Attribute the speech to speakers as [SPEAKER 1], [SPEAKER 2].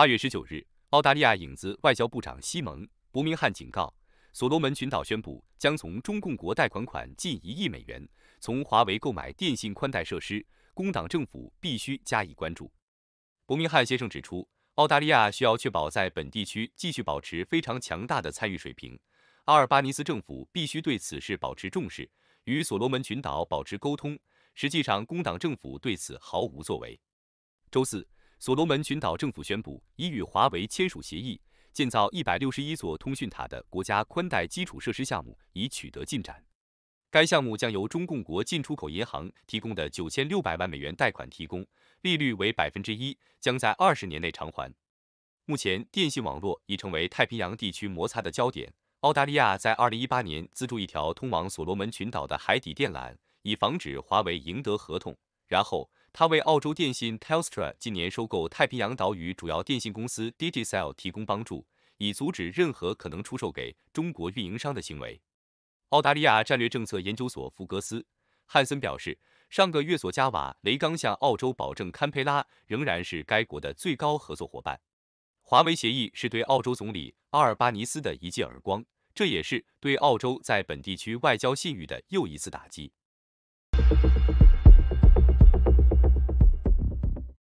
[SPEAKER 1] 八月十九日，澳大利亚影子外交部长西蒙·伯明翰警告，所罗门群岛宣布将从中共国贷款款近一亿美元，从华为购买电信宽带设施，工党政府必须加以关注。伯明翰先生指出，澳大利亚需要确保在本地区继续保持非常强大的参与水平。阿尔巴尼斯政府必须对此事保持重视，与所罗门群岛保持沟通。实际上，工党政府对此毫无作为。周四。所罗门群岛政府宣布，已与华为签署协议，建造一百六十一座通讯塔的国家宽带基础设施项目已取得进展。该项目将由中共国进出口银行提供的九千六百万美元贷款提供，利率为百分之一，将在二十年内偿还。目前，电信网络已成为太平洋地区摩擦的焦点。澳大利亚在二零一八年资助一条通往所罗门群岛的海底电缆，以防止华为赢得合同。然后，他为澳洲电信 Telstra 今年收购太平洋岛屿主要电信公司 Digicel 提供帮助，以阻止任何可能出售给中国运营商的行为。澳大利亚战略政策研究所福格斯·汉森表示，上个月索加瓦雷刚向澳洲保证堪培拉仍然是该国的最高合作伙伴。华为协议是对澳洲总理阿尔巴尼斯的一记耳光，这也是对澳洲在本地区外交信誉的又一次打击。